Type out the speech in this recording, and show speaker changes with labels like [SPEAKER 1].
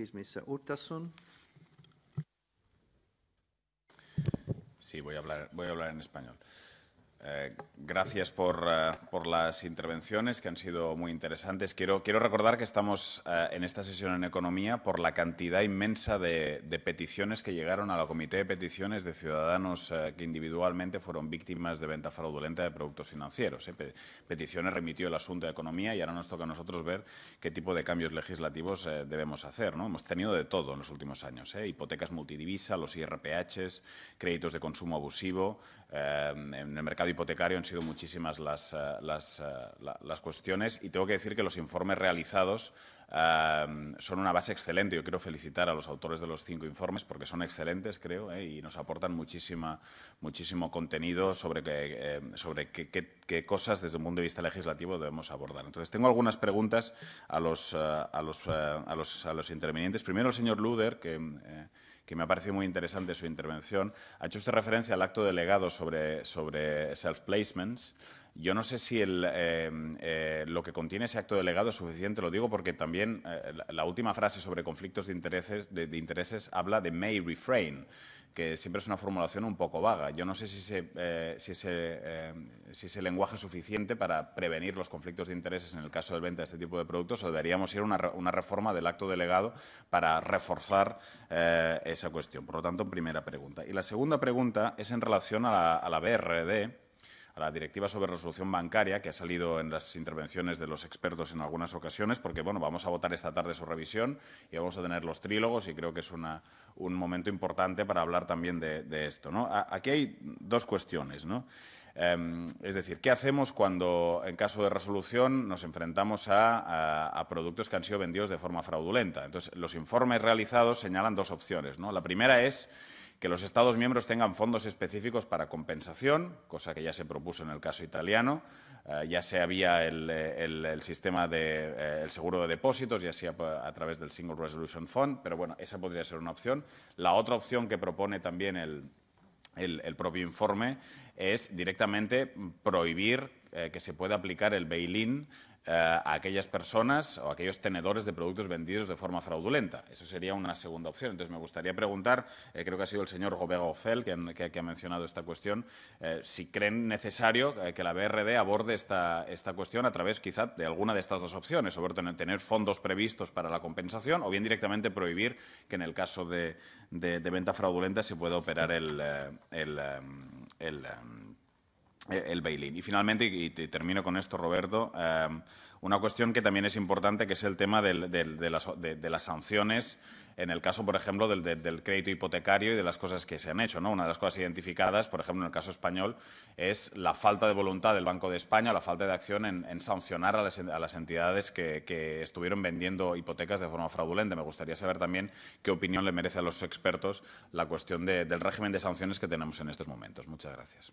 [SPEAKER 1] Please, Mr. Urtasun. Sí, voy a hablar, voy a hablar en español. Eh, gracias eh, por, las intervenciones que han sido muy interesantes. Quiero, recordar que estamos eh, en esta sesión en Economía por la cantidad inmensa de, peticiones que llegaron a la Comité de Peticiones de ciudadanos que individualmente fueron víctimas de venta fraudulenta de productos financieros. peticiones remitió el asunto de Economía y ahora nos toca a nosotros ver qué tipo de cambios legislativos debemos hacer. Hemos tenido de todo en los últimos años. Hipotecas multidivisa, los IRPHs, créditos de consumo abusivo, en el mercado hipotecario han sido muchísimas las, eh, eh, las, cuestiones y tengo que decir que los informes realizados eh, son una base excelente. Yo quiero felicitar a los autores de los cinco informes porque son excelentes, creo, y nos aportan muchísima, muchísimo contenido sobre, que, sobre qué, cosas desde un punto de vista legislativo debemos abordar. Entonces, tengo algunas preguntas a los, a los, a los, a los intervinientes. Primero, el señor Luder, que que me ha parecido muy interesante su intervención. Ha hecho esta referencia al acto delegado sobre, sobre self-placements. Yo no sé si el, eh, eh, lo que contiene ese acto delegado es suficiente, lo digo porque también eh, la, última frase sobre conflictos de intereses, de intereses habla de may refrain que siempre es una formulación un poco vaga. Yo no sé si, ese, eh, eh, lenguaje es suficiente para prevenir los conflictos de intereses en el caso de venta de este tipo de productos o deberíamos ir a una, reforma del acto delegado para reforzar eh, esa cuestión. Por lo tanto, primera pregunta. Y la segunda pregunta es en relación a la, a la BRD a la directiva sobre resolución bancaria, que ha salido en las intervenciones de los expertos en algunas ocasiones, porque bueno, vamos a votar esta tarde su revisión y vamos a tener los trílogos y creo que es una, un momento importante para hablar también de, esto. ¿no? aquí hay dos cuestiones. ¿no? Em, es decir, ¿qué hacemos cuando, en caso de resolución, nos enfrentamos a, productos que han sido vendidos de forma fraudulenta? Entonces, los informes realizados señalan dos opciones. ¿no? La primera es que los Estados miembros tengan fondos específicos para compensación, cosa que ya se propuso en el caso italiano, eh, ya se había el, sistema de eh, el seguro de depósitos, ya así a través del Single Resolution Fund, pero bueno, esa podría ser una opción. La otra opción que propone también el, el propio informe es directamente prohibir eh, que se pueda aplicar el bail-in eh, a aquellas personas o a aquellos tenedores de productos vendidos de forma fraudulenta. Eso sería una segunda opción. Entonces, me gustaría preguntar, eh, creo que ha sido el señor Gobega Ofel que, ha mencionado esta cuestión, si creen necesario que la BRD aborde esta, esta cuestión a través quizá de alguna de estas dos opciones, o tener, tener fondos previstos para la compensación o bien directamente prohibir que en el caso de, venta fraudulenta se pueda operar el, el eh, el bailín. Y finalmente, y termino con esto, Roberto, em, una cuestión que también es importante, que es el tema de, las, sanciones, en el caso, por ejemplo, del, crédito hipotecario y de las cosas que se han hecho. ¿no? Una de las cosas identificadas, por ejemplo, en el caso español, es la falta de voluntad del Banco de España, la falta de acción en, sancionar a las, entidades que, que, estuvieron vendiendo hipotecas de forma fraudulenta. Me gustaría saber también qué opinión le merece a los expertos la cuestión del régimen de sanciones que tenemos en estos momentos. Muchas gracias.